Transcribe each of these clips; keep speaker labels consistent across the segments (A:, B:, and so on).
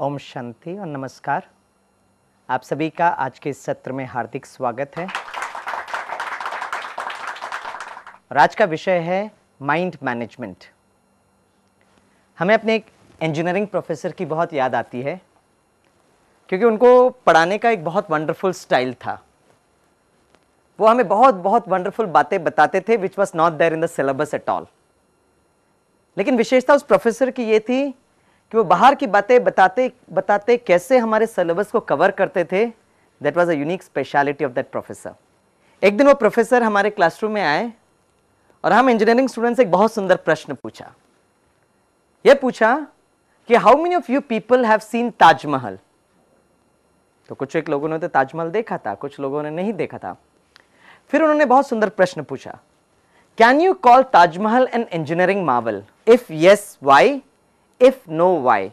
A: ओम शांति और नमस्कार आप सभी का आज के इस सत्र में हार्दिक स्वागत है और आज का विषय है माइंड मैनेजमेंट हमें अपने एक इंजीनियरिंग प्रोफेसर की बहुत याद आती है क्योंकि उनको पढ़ाने का एक बहुत वंडरफुल स्टाइल था वो हमें बहुत बहुत वंडरफुल बातें बताते थे which was not there in the syllabus at all लेकिन विशेषता उस प्रोफेसर की ये थी कि वो बाहर की बातें बताते बताते कैसे हमारे सिलेबस को कवर करते थे that was a unique speciality of that professor एक दिन वो प्रोफेसर हमारे क्लासरूम में आए और हम इंजीनियरिंग स्टूडेंट से एक बहुत सुंदर प्रश्न पूछा ये पूछा कि how many of you people have seen Taj Mahal तो कुछ एक लोगों ने तो ताजमहल देखा था कुछ लोगों ने नहीं देखा था फिर उन्होंने बहुत सुंदर प्रश्न पूछा can you call Taj Mahal an engineering marvel if yes why if no why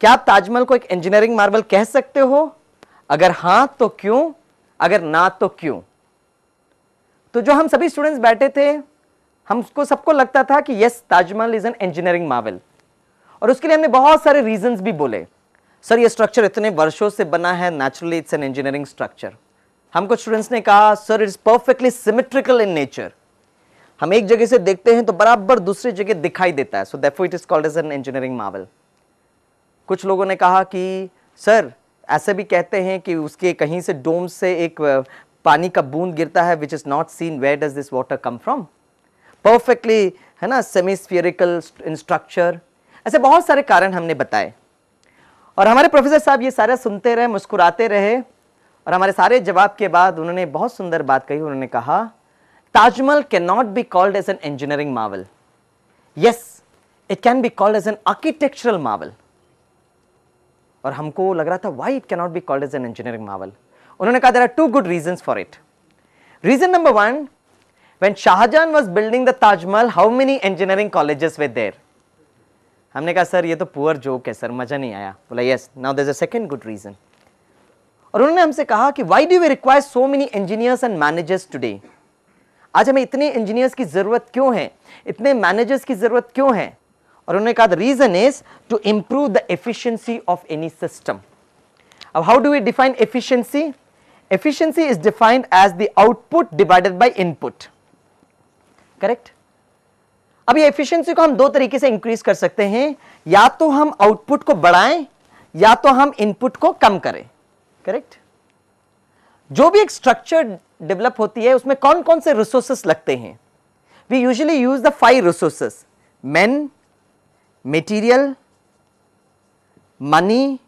A: क्या आप ताजमहल को एक इंजीनियरिंग मार्बल कह सकते हो अगर हां तो क्यों अगर ना तो क्यों तो जो हम सभी स्टूडेंट्स बैठे थे हमको सबको लगता था कि yes Taj Mahal is an engineering marvel और उसके लिए हमने बहुत सारे रीजंस भी बोले सर ये स्ट्रक्चर इतने वर्षों से बना है naturally it's an engineering structure हमको स्टूडेंट्स ने कहा sir it's perfectly symmetrical in nature हम एक जगह से देखते हैं तो बराबर दूसरी जगह दिखाई देता है so therefore it is called as an engineering marvel कुछ लोगों ने कहा कि सर ऐसे भी कहते हैं कि उसके कहीं से डोम से एक पानी का बूंद गिरता है which is not seen where does this water come from perfectly है ना सेमी इन स्ट्रक्चर ऐसे बहुत सारे कारण हमने बताए और हमारे प्रोफेसर साहब ये सारे सुनते रहे मुस्कुराते रहे और हमारे सारे जवाब के बाद उन्होंने बहुत सुंदर बात कही उन्होंने कहा Taj Mahal cannot be called as an engineering marvel. Yes, it can be called as an architectural marvel. और हमको लग रहा था why it cannot be called as an engineering marvel उन्होंने कहा there are two good reason for it reason number one when Shah Jahan was building the Taj Mahal how many engineering colleges with there हमने कहा sir ये तो पुअर जोक है sir मजा नहीं आया बोला yes now there is a second good reason और उन्होंने हमसे कहा कि why do we require so many engineers and managers today आज हमें इतने इंजीनियर्स की ज़रूरत क्यों है इतने मैनेजर्स की ज़रूरत क्यों है और उन्होंने कहा the reason is to improve the efficiency of any system अब how do we define efficiency efficiency is defined as the output divided by input correct अब ये एफिशिएंसी को हम दो तरीके से इंक्रीज कर सकते हैं या तो हम आउटपुट को बढ़ाएं या तो हम इनपुट को कम करें करेक्ट जो भी एक स्ट्रक्चर डेवलप होती है उसमें कौन कौन से रिसोर्सेस लगते हैं we usually use the five resources man material money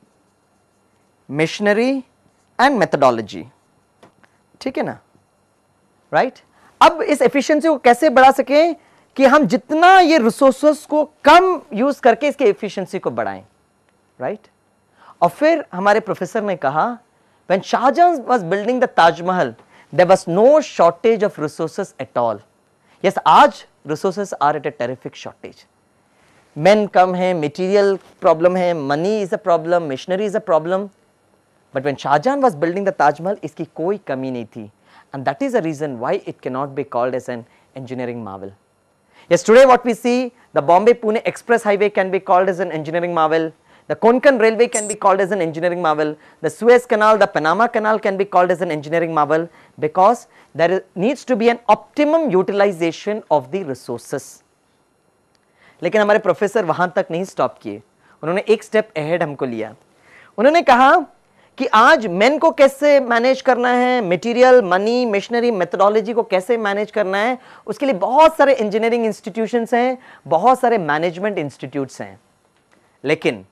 A: machinery and methodology ठीक है ना राइट right? अब इस एफिशिएंसी को कैसे बढ़ा सकें कि हम जितना ये रिसोर्सेस को कम यूज करके इसके एफिशिएंसी को बढ़ाएं राइट right? और फिर हमारे प्रोफेसर ने कहा When Shah Jahan was building the Taj Mahal, there was no shortage of resources at all. Yes, आज resources are at a terrific shortage. Men come here, material problem here, money is a problem, machinery is a problem. But when Shah Jahan was building the Taj Mahal, iski koi कमी नहीं thi, And that is the reason why it cannot be called as an engineering marvel. Yes, today what we see, the Bombay-Pune Express Highway can be called as an engineering marvel. The Konkan Railway can be called as an engineering marvel. The Suez Canal, the Panama Canal can be called as an engineering marvel because there is, needs to be an optimum utilization of the resources. लेकिन हमारे professor वहां तक नहीं stop किए उन्होंने एक step ahead हमको लिया उन्होंने कहा कि आज मेन को कैसे मैनेज करना है मटेरियल मनी मिशनरी मेथडोलॉजी को कैसे मैनेज करना है उसके लिए बहुत सारे इंजीनियरिंग इंस्टीट्यूशंस हैं बहुत सारे मैनेजमेंट इंस्टीट्यूट्स हैं लेकिन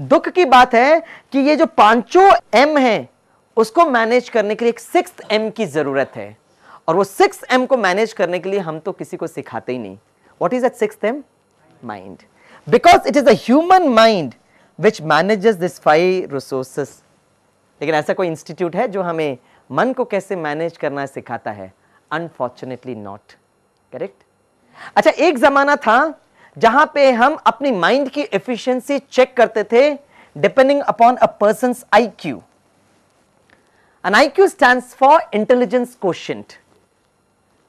A: दुख की बात है कि ये जो पांचों एम है उसको मैनेज करने के लिए एक सिक्स एम की ज़रूरत है और वो सिक्स एम को मैनेज करने के लिए हम तो किसी को सिखाते ही नहीं what is the sixth M mind because it is a mind which manages this five resources लेकिन ऐसा कोई इंस्टीट्यूट है जो हमें मन को कैसे मैनेज करना सिखाता है अनफॉर्चुनेटली नॉट करेक्ट अच्छा एक जमाना था जहां पे हम अपनी माइंड की एफिशिएंसी चेक करते थे depending upon a person I Q an I Q stand for intelligence question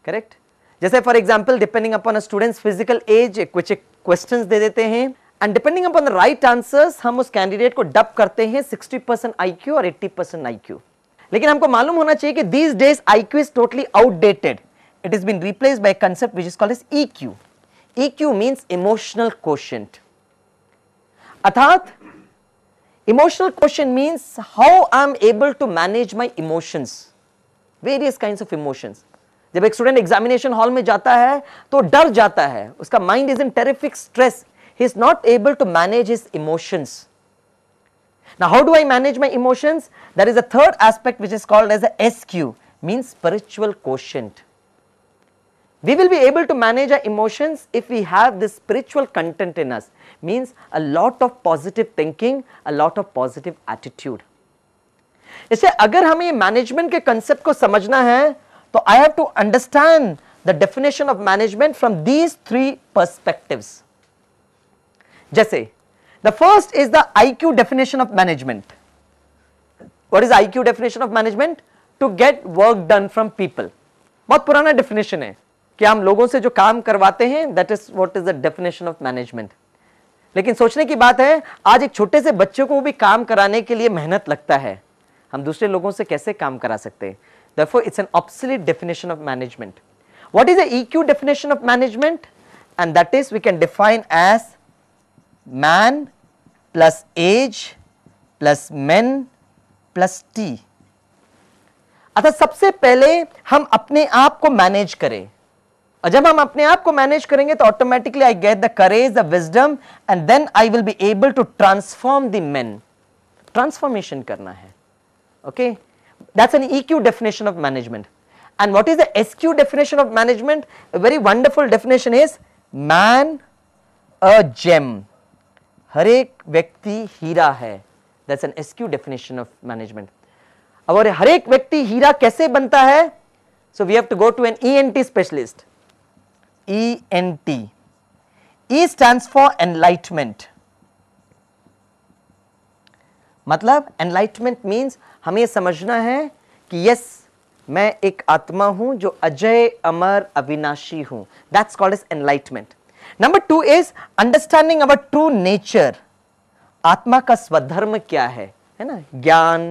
A: correct जैसे for example depending upon student physical age कुछ क्वेश्चन दे देते हैं and depending upon the right answers हम उस कैंडिडेट को डब करते हैं 60 परसेंट आई क्यू और 80 परसेंट आई क्यू लेकिन हमको मालूम होना चाहिए कि these days I Q is totally outdated it is been replace by concept which is call is E Q EQ means emotional quotient. Athat, emotional quotient means how I'm able to manage my emotions, various kinds of emotions. जब एक student examination hall में जाता है तो डर जाता है उसका mind is in terrific stress he is not able to manage his emotions ना how do I manage my emotions there is a third aspect which is called as a S Q mean spiritual question We will be able to manage our emotions if we have this spiritual content in us, means a lot of positive thinking, a lot of positive attitude. जैसे अगर हमें ये management के concept को समझना है तो I have to understand the definition of management from these three perspectives जैसे the first is the IQ definition of management what is IQ definition of management to get work done from people बहुत पुराना definition है कि हम लोगों से जो काम करवाते हैं that is what is the definition of management लेकिन सोचने की बात है आज एक छोटे से बच्चे को भी काम कराने के लिए मेहनत लगता है हम दूसरे लोगों से कैसे काम करा सकते हैं definition of management what is EQ definition of management and that is we can define as man plus as plus man plus T अर्थात सबसे पहले हम अपने आप को मैनेज करें और जब हम अपने आप को मैनेज करेंगे तो automatically I get the courage the wisdom and then I will be able to transform the main transformation करना है okay that's an E Q definition of management and what is the S Q definition of management very wonderful definition is man a gem हर एक व्यक्ति हीरा है that's an SQ definition of management और हर एक व्यक्ति हीरा कैसे बनता है so we have to go to an E N T specialist E T. E stands for enlightenment. मतलब enlightenment means हमें समझना है कि यस मैं एक आत्मा हूं जो अजय अमर अविनाशी हूं that's called is enlightenment number two is understanding our true nature आत्मा का स्वधर्म क्या है है ना ज्ञान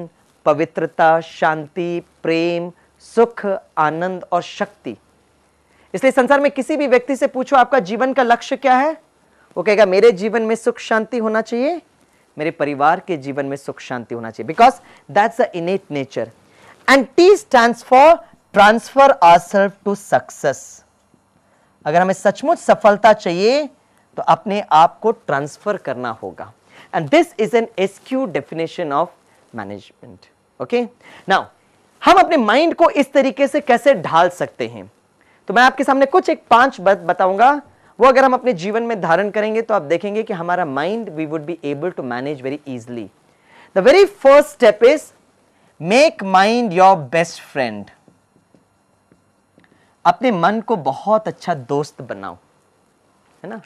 A: पवित्रता शांति प्रेम सुख आनंद और शक्ति इसलिए संसार में किसी भी व्यक्ति से पूछो आपका जीवन का लक्ष्य क्या है वो कहेगा मेरे जीवन में सुख शांति होना चाहिए मेरे परिवार के जीवन में सुख शांति होना चाहिए because that's a innate nature and T stand for transfer our self to success अगर हमें सचमुच सफलता चाहिए तो अपने आप को ट्रांसफर करना होगा and this is an SQ definition of management okay now हम अपने माइंड को इस तरीके से कैसे ढाल सकते हैं तो मैं आपके सामने कुछ एक पांच बात बताऊंगा वो अगर हम अपने जीवन में धारण करेंगे तो आप देखेंगे कि हमारा mind we would be able to manage very easily the very first step is make mind your best friend अपने मन को बहुत अच्छा दोस्त बनाओ है ना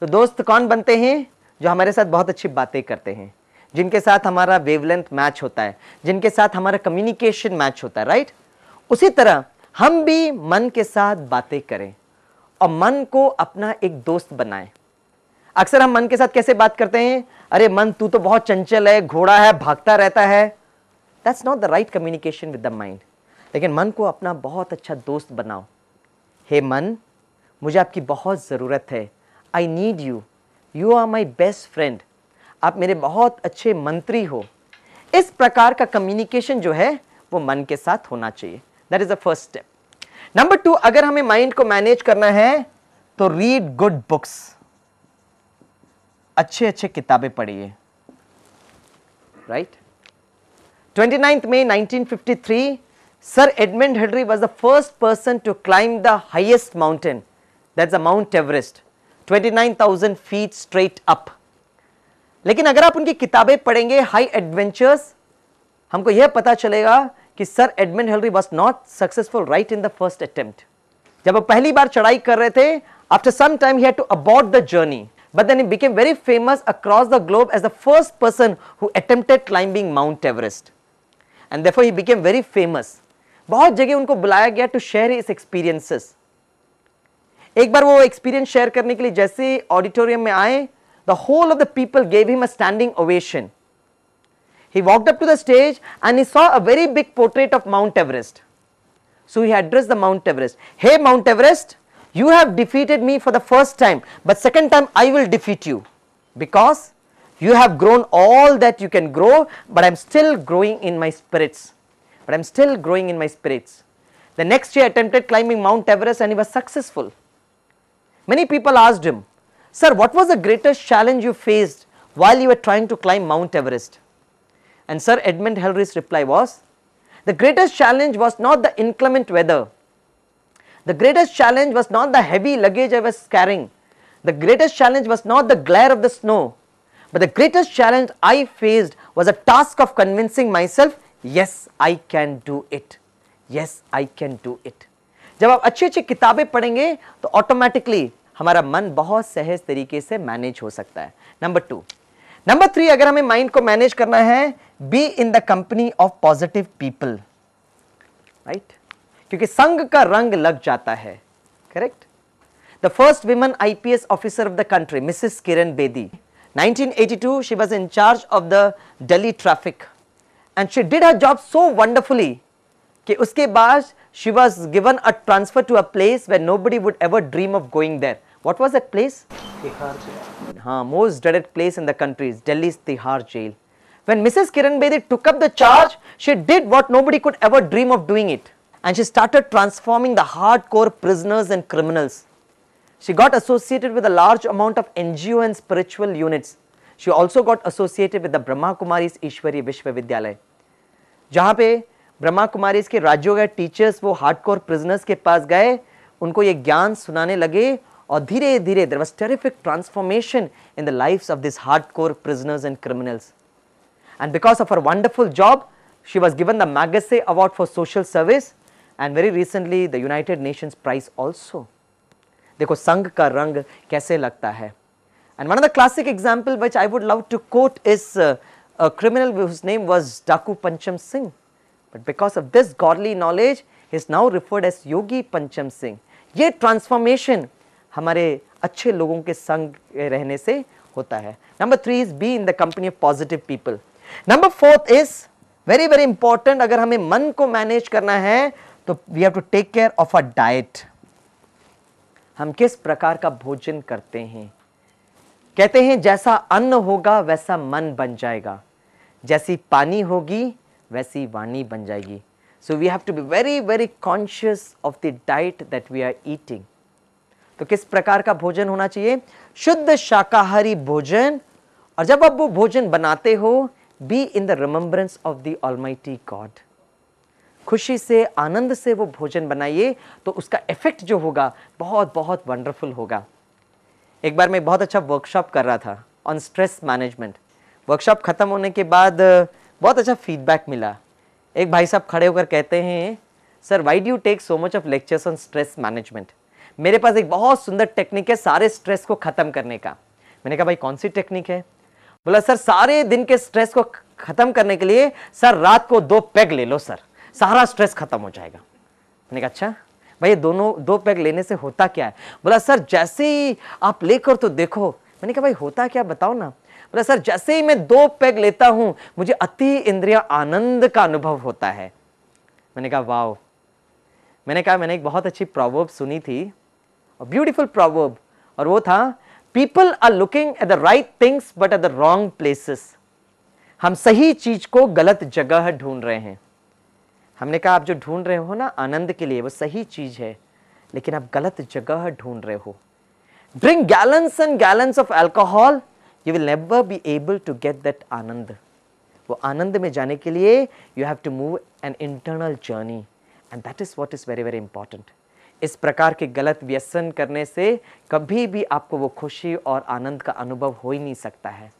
A: तो दोस्त कौन बनते हैं जो हमारे साथ बहुत अच्छी बातें करते हैं जिनके साथ हमारा वेवलेंथ मैच होता है जिनके साथ हमारा कम्युनिकेशन मैच होता है राइट उसी तरह हम भी मन के साथ बातें करें और मन को अपना एक दोस्त बनाएं अक्सर हम मन के साथ कैसे बात करते हैं अरे मन तू तो बहुत चंचल है घोड़ा है भागता रहता है that's not the right communication with the mind लेकिन मन को अपना बहुत अच्छा दोस्त बनाओ हे hey मन मुझे आपकी बहुत ज़रूरत है I need you you are my best friend आप मेरे बहुत अच्छे मंत्री हो इस प्रकार का कम्युनिकेशन जो है वो मन के साथ होना चाहिए that is the first step number two अगर हमें माइंड को मैनेज करना है तो रीड गुड बुक्स अच्छे अच्छे किताबें पढ़िए right twenty ninth May sir Edmund Hillary was the first person to climb the highest mountain that's a Mount Everest thousand feet straight up लेकिन अगर आप उनकी किताबें पढ़ेंगे हाई एडवेंचर्स हमको यह पता चलेगा कि sir Edmund Hillary was not successful right in the first attempt जब वो पहली बार चढ़ाई कर रहे थे after some time he had to abort the journey but then he became very famous across the globe as the first person who attempted climbing Mount Everest and therefore he became very famous बहुत जगह उनको बुलाया गया to share इस experiences एक बार वो experience share करने के लिए जैसे ऑडिटोरियम में आए the whole of the people gave him a standing ovation He walked up to the stage and he saw a very big portrait of Mount Everest. So he addressed the Mount Everest. Hey Mount Everest, you have defeated me for the first time, but second time I will defeat you because you have grown all that you can grow, but I am still growing in my spirits. But I am still growing in my spirits. The next year attempted climbing Mount Everest and he was successful. Many people asked him, sir, what was the greatest challenge you faced while you were trying to climb Mount Everest? And Sir Edmund Hillary's reply was, the greatest challenge was not the inclement weather. The greatest challenge was not the heavy luggage I was carrying. The greatest challenge was not the glare of the snow. But the greatest challenge I faced was a task of convincing myself, yes, I can do it. Yes, I can do it. जब आप अच्छी अच्छी किताबें पढ़ेंगे तो automatically हमारा मन बहुत सहज तरीके से मैनेज हो सकता है नंबर टू नंबर थ्री अगर हमें माइंड को मैनेज करना है be in the company of positive people right क्योंकि संघ का रंग लग जाता है correct the first women IPS officer of the country Mrs Kiran Bedi 1982 she was in charge of the Delhi traffic and she did her job so wonderfully कि उसके बाद she was given a transfer to a place where no would ever dream of going there What was that place? Tihar jail. ha most dreaded place in the country is Delhi's Tihar jail. When Mrs. Kiran Bedi took up the charge, she did what nobody could ever dream of doing it. And she started transforming the hardcore prisoners and criminals. She got associated with a large amount of NGO and spiritual units. She also got associated with the Brahma Kumaris Ishwari Vishwavidyalay. जहाँ पे brahma kumaris के राज्यों के teachers वो hardcore prisoners के पास गए उनको ये ज्ञान सुनाने लगे or dhire dhire there was terrific transformation in the lives of these hardcore prisoners and criminals. And because of her wonderful job, she was given the Magase Award for Social Service and very recently the United Nations Prize also. देखो संघ का रंग कैसे लगता है And one of the classic example which I would love to quote is uh, a criminal whose name was Daku Pancham Singh. But because of this godly knowledge, he is now referred as Yogi Pancham Singh. Yet transformation हमारे अच्छे लोगों के संग रहने से होता है number three is be in the company of positive people number fourth is very very important अगर हमें मन को मैनेज करना है तो we have to take care of a diet हम किस प्रकार का भोजन करते हैं कहते हैं जैसा अन्न होगा वैसा मन बन जाएगा जैसी पानी होगी वैसी वाणी बन जाएगी so we have to be very very conscious of the diet that we are eating तो किस प्रकार का भोजन होना चाहिए शुद्ध शाकाहारी भोजन और जब आप वो भोजन बनाते हो be in the remembrance of the almighty God खुशी से आनंद से वो भोजन बनाइए तो उसका इफेक्ट जो होगा बहुत बहुत वंडरफुल होगा एक बार मैं बहुत अच्छा वर्कशॉप कर रहा था ऑन स्ट्रेस मैनेजमेंट वर्कशॉप ख़त्म होने के बाद बहुत अच्छा फीडबैक मिला एक भाई साहब खड़े होकर कहते हैं sir why do take so much of lectures on stress management मेरे पास एक बहुत सुंदर टेक्निक है सारे स्ट्रेस को ख़त्म करने का मैंने कहा भाई कौन सी टेक्निक है बोला सर सारे दिन के स्ट्रेस को ख़त्म करने के लिए सर रात को दो पैग ले लो सर सारा स्ट्रेस ख़त्म हो जाएगा मैंने कहा अच्छा भाई दोनों दो पैग लेने से होता क्या है बोला सर जैसे ही आप लेकर तो देखो मैंने कहा भाई होता क्या बताओ ना बोला सर जैसे ही मैं दो पैग लेता हूं मुझे अति इंद्रिय आनंद का अनुभव होता है मैंने कहा वाव मैंने कहा मैंने एक बहुत अच्छी प्रॉवर्ब सुनी थी A beautiful proverb और वो था people are looking at the right things but at the wrong places हम सही चीज को गलत जगह ढूंढ रहे हैं हमने कहा आप जो ढूंढ रहे हो ना आनंद के लिए वो सही चीज है लेकिन आप गलत जगह ढूंढ रहे हो drink gallons and gallons of alcohol you will never be able to get that आनंद वो आनंद में जाने के लिए you have to move an internal journey and that is what is very very important इस प्रकार के गलत व्यसन करने से कभी भी आपको वो खुशी और आनंद का अनुभव हो ही नहीं सकता है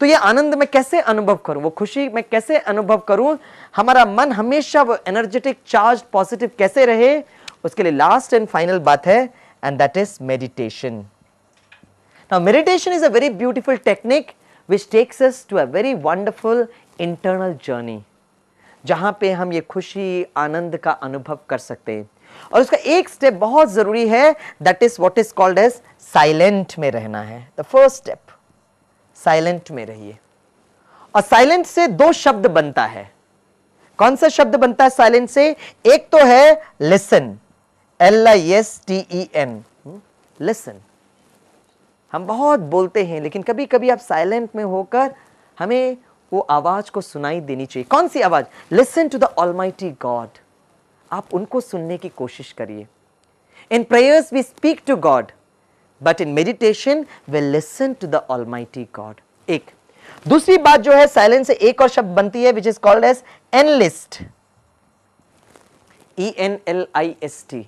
A: तो ये आनंद मैं कैसे अनुभव करूं वो खुशी मैं कैसे अनुभव करूं हमारा मन हमेशा वो एनर्जेटिक चार्ज पॉजिटिव कैसे रहे उसके लिए लास्ट एंड फाइनल बात है and that is meditation now meditation is a very beautiful technique which takes us to a very wonderful internal journey जहां पे हम ये खुशी आनंद का अनुभव कर सकते हैं और उसका एक स्टेप बहुत ज़रूरी है that is what is called as silent में रहना है द फर्स्ट स्टेप साइलेंट में रहिए और साइलेंट से दो शब्द बनता है कौन सा शब्द बनता है साइलेंट से एक तो है listen L I S T E N listen हम बहुत बोलते हैं लेकिन कभी कभी आप साइलेंट में होकर हमें वो आवाज को सुनाई देनी चाहिए कौन सी आवाज listen to the almighty God आप उनको सुनने की कोशिश करिए in prayers we speak to God but in meditation we listen to the almighty God एक दूसरी बात जो है साइलेंस से एक और शब्द बनती है which is called as enlist E N L I S T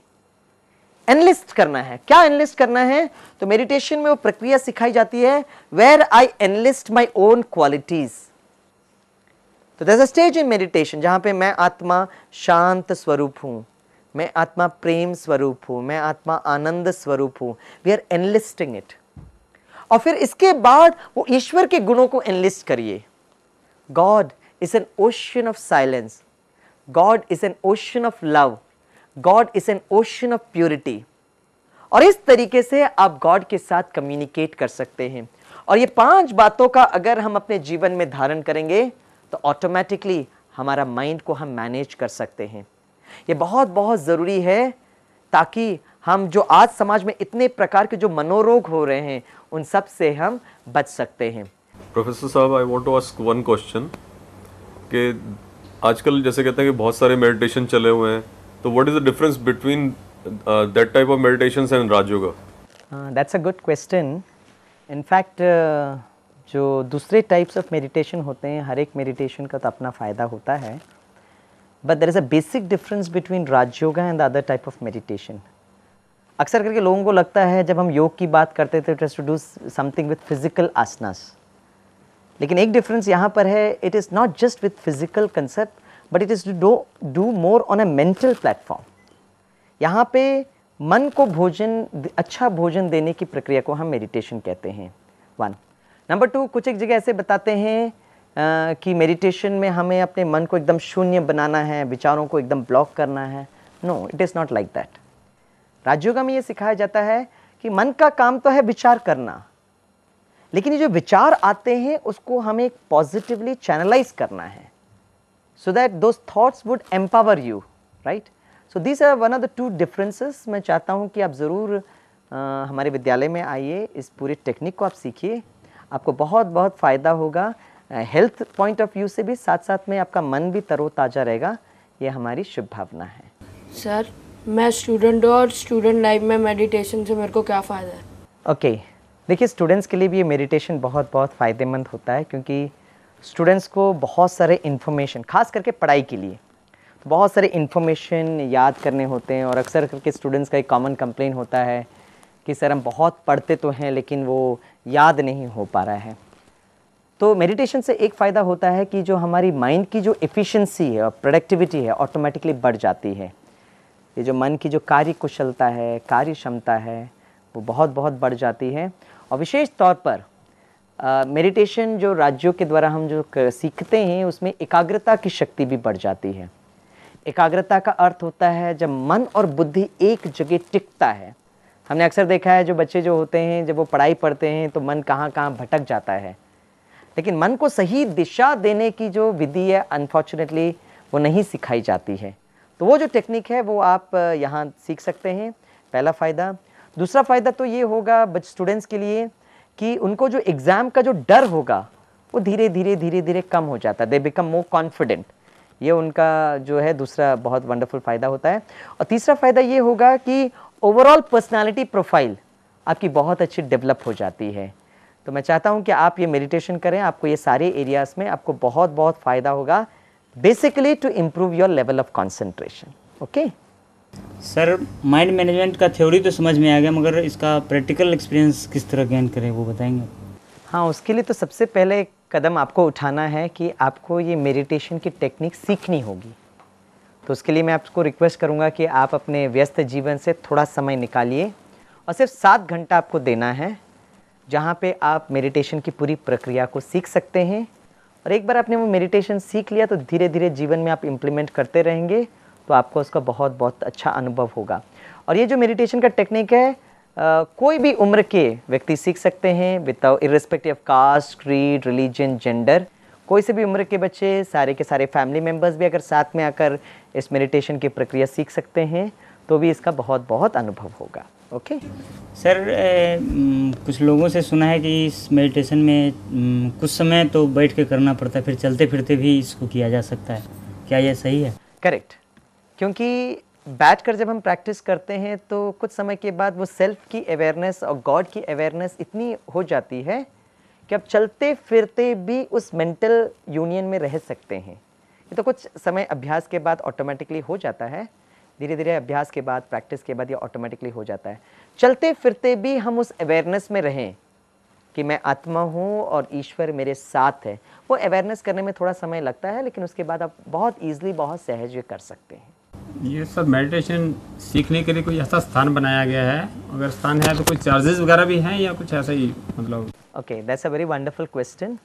A: enlist करना है क्या एनलिस्ट करना है तो मेडिटेशन में वो प्रक्रिया सिखाई जाती है where I enlist my own qualities तो दस अ स्टेज इन मेडिटेशन जहाँ पे मैं आत्मा शांत स्वरूप हूँ मैं आत्मा प्रेम स्वरूप हूँ मैं आत्मा आनंद स्वरूप हूँ वी आर एनलिस्टिंग इट और फिर इसके बाद वो ईश्वर के गुणों को एनलिस्ट करिए God is an ocean of silence God is an ocean of love God is an ocean of purity और इस तरीके से आप गॉड के साथ कम्युनिकेट कर सकते हैं और ये पांच बातों का अगर हम अपने जीवन में धारण करेंगे तो ऑटोमेटिकली हमारा माइंड को हम मैनेज कर सकते हैं ये बहुत बहुत ज़रूरी है ताकि हम जो आज समाज में इतने प्रकार के जो मनोरोग हो रहे हैं उन सब से हम बच सकते हैं प्रोफेसर साहब I want to ask one question कि आजकल जैसे कहते हैं कि बहुत सारे मेडिटेशन चले हुए हैं तो what is the difference between that type of meditation and Rajyoga that's a good question in fact जो दूसरे टाइप्स ऑफ मेडिटेशन होते हैं हर एक मेडिटेशन का तो अपना फ़ायदा होता है but there is a basic difference between Rajyoga and other type of meditation अक्सर करके लोगों को लगता है जब हम योग की बात करते थे to do something with physical आसनास लेकिन एक डिफरेंस यहाँ पर है it is not just with physical concept but it is to do do more on a mental platform यहाँ पे मन को भोजन अच्छा भोजन देने की प्रक्रिया को हम मेडिटेशन कहते हैं वन नंबर टू कुछ एक जगह ऐसे बताते हैं आ, कि मेडिटेशन में हमें अपने मन को एकदम शून्य बनाना है विचारों को एकदम ब्लॉक करना है no it is not like that Rajyoga में ये सिखाया जाता है कि मन का काम तो है विचार करना लेकिन ये जो विचार आते हैं उसको हमें पॉजिटिवली चैनलाइज करना है so that those thoughts would empower you right so this are one of the two differences मैं चाहता हूँ कि आप ज़रूर हमारे विद्यालय में आइए इस पूरे टेक्निक को आप सीखिए आपको बहुत बहुत फ़ायदा होगा हेल्थ पॉइंट ऑफ व्यू से भी साथ साथ में आपका मन भी तरोताज़ा रहेगा ये हमारी शुभ भावना है सर मैं स्टूडेंट हूँ और स्टूडेंट लाइफ में मेडिटेशन से मेरे को क्या फ़ायदा है ओके देखिए स्टूडेंट्स के लिए भी ये मेडिटेशन बहुत बहुत फ़ायदेमंद होता है क्योंकि स्टूडेंट्स को बहुत सारे इन्फॉर्मेशन खास करके पढ़ाई के लिए तो बहुत सारे इन्फॉर्मेशन याद करने होते हैं और अक्सर करके स्टूडेंट्स का एक कॉमन कंप्लेन होता है कि सर हम बहुत पढ़ते तो हैं लेकिन वो याद नहीं हो पा रहा है तो मेडिटेशन से एक फ़ायदा होता है कि जो हमारी माइंड की जो एफिशिएंसी है और प्रोडक्टिविटी है ऑटोमेटिकली बढ़ जाती है ये जो मन की जो कार्य कुशलता है कार्य क्षमता है वो बहुत बहुत बढ़ जाती है और विशेष तौर पर मेडिटेशन uh, जो राज्यों के द्वारा हम जो सीखते हैं उसमें एकाग्रता की शक्ति भी बढ़ जाती है एकाग्रता का अर्थ होता है जब मन और बुद्धि एक जगह टिकता है हमने अक्सर देखा है जो बच्चे जो होते हैं जब वो पढ़ाई पढ़ते हैं तो मन कहाँ कहाँ भटक जाता है लेकिन मन को सही दिशा देने की जो विधि है अनफॉर्चुनेटली वो नहीं सिखाई जाती है तो वो जो टेक्निक है वो आप यहाँ सीख सकते हैं पहला फ़ायदा दूसरा फ़ायदा तो ये होगा स्टूडेंट्स के लिए कि उनको जो एग्ज़ाम का जो डर होगा वो धीरे धीरे धीरे धीरे कम हो जाता है दे बिकम मोर कॉन्फिडेंट ये उनका जो है दूसरा बहुत वंडरफुल फ़ायदा होता है और तीसरा फ़ायदा ये होगा कि ओवरऑल पर्सनालिटी प्रोफाइल आपकी बहुत अच्छी डेवलप हो जाती है तो मैं चाहता हूँ कि आप ये मेडिटेशन करें आपको ये सारे एरियाज़ में आपको बहुत बहुत फ़ायदा होगा basically to improve your level of concentration okay sir mind management का थ्योरी तो समझ में आ गया मगर इसका प्रैक्टिकल एक्सपीरियंस किस तरह गेन करें वो बताएंगे हाँ उसके लिए तो सबसे पहले कदम आपको उठाना है कि आपको ये मेडिटेशन की टेक्निक सीखनी होगी तो उसके लिए मैं आपको रिक्वेस्ट करूँगा कि आप अपने व्यस्त जीवन से थोड़ा समय निकालिए और सिर्फ सात घंटा आपको देना है जहाँ पे आप मेडिटेशन की पूरी प्रक्रिया को सीख सकते हैं और एक बार आपने वो मेडिटेशन सीख लिया तो धीरे धीरे जीवन में आप इम्प्लीमेंट करते रहेंगे तो आपको उसका बहुत बहुत अच्छा अनुभव होगा और ये जो मेडिटेशन का टेक्निक है आ, कोई भी उम्र के व्यक्ति सीख सकते हैं without irrespective of caste creed religion gender कोई से भी उम्र के बच्चे सारे के सारे फैमिली मेम्बर्स भी अगर साथ में आकर इस मेडिटेशन की प्रक्रिया सीख सकते हैं तो भी इसका बहुत बहुत अनुभव होगा ओके सर ए, कुछ लोगों से सुना है कि इस मेडिटेशन में कुछ समय तो बैठ के करना पड़ता है फिर चलते फिरते भी इसको किया जा सकता है क्या यह सही है करेक्ट क्योंकि बैठ कर जब हम प्रैक्टिस करते हैं तो कुछ समय के बाद वो सेल्फ की अवेयरनेस और गॉड की अवेयरनेस इतनी हो जाती है कि आप चलते फिरते भी उस मेंटल यूनियन में रह सकते हैं ये तो कुछ समय अभ्यास के बाद ऑटोमेटिकली हो जाता है धीरे धीरे अभ्यास के बाद प्रैक्टिस के बाद ये ऑटोमेटिकली हो जाता है चलते फिरते भी हम उस अवेयरनेस में रहें कि मैं आत्मा हूँ और ईश्वर मेरे साथ है वो अवेयरनेस करने में थोड़ा समय लगता है लेकिन उसके बाद आप बहुत ईजिली बहुत सहज कर सकते हैं ये सब मेडिटेशन सीखने के लिए कोई ऐसा स्थान बनाया गया है अगर स्थान है तो कोई चार्जेस वगैरह भी हैं या कुछ ऐसा ही मतलब okay that's a very wonderful question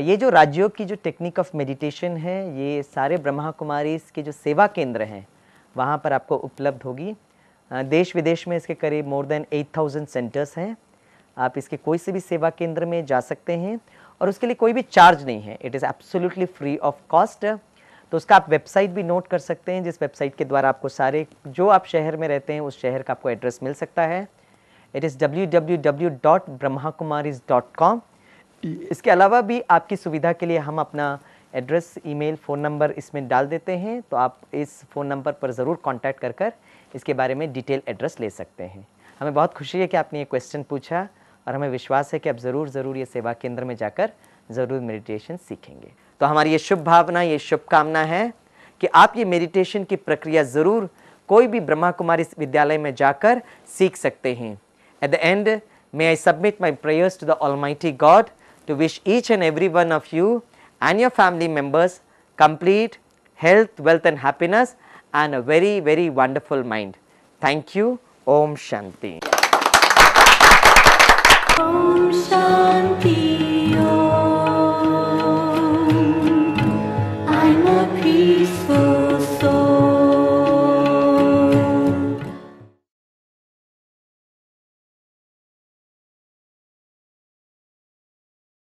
A: ये जो राज्यों की जो टेक्निक ऑफ मेडिटेशन है ये सारे ब्रह्मा कुमारी के जो सेवा केंद्र हैं वहाँ पर आपको उपलब्ध होगी uh, देश विदेश में इसके करीब more than eight thousand centres हैं आप इसके कोई से भी सेवा केंद्र में जा सकते हैं और उसके लिए कोई भी चार्ज नहीं है it is absolutely free of cost तो उसका आप वेबसाइट भी नोट कर सकते हैं जिस वेबसाइट के द्वारा आपको सारे जो आप शहर में रहते हैं उस शहर का आपको एड्रेस मिल सकता है it W W W dot Brahma Kumari dot com इसके अलावा भी आपकी सुविधा के लिए हम अपना एड्रेस ईमेल फ़ोन नंबर इसमें डाल देते हैं तो आप इस फ़ोन नंबर पर ज़रूर कॉन्टैक्ट कर कर इसके बारे में डिटेल एड्रेस ले सकते हैं हमें बहुत खुशी है कि आपने ये क्वेश्चन पूछा और हमें विश्वास है कि आप ज़रूर ज़रूर ये सेवा केंद्र में जाकर ज़रूर मेडिटेशन सीखेंगे तो हमारी ये शुभ भावना ये शुभकामना है कि आप ये मेडिटेशन की प्रक्रिया ज़रूर कोई भी ब्रह्मा कुमारी विद्यालय में जाकर सीख सकते हैं At the end, may I submit my prayers to the Almighty God to wish each and every one of you and your family members complete health, wealth and happiness and a very, very wonderful mind. Thank you. Om Shanti. Om Shanti.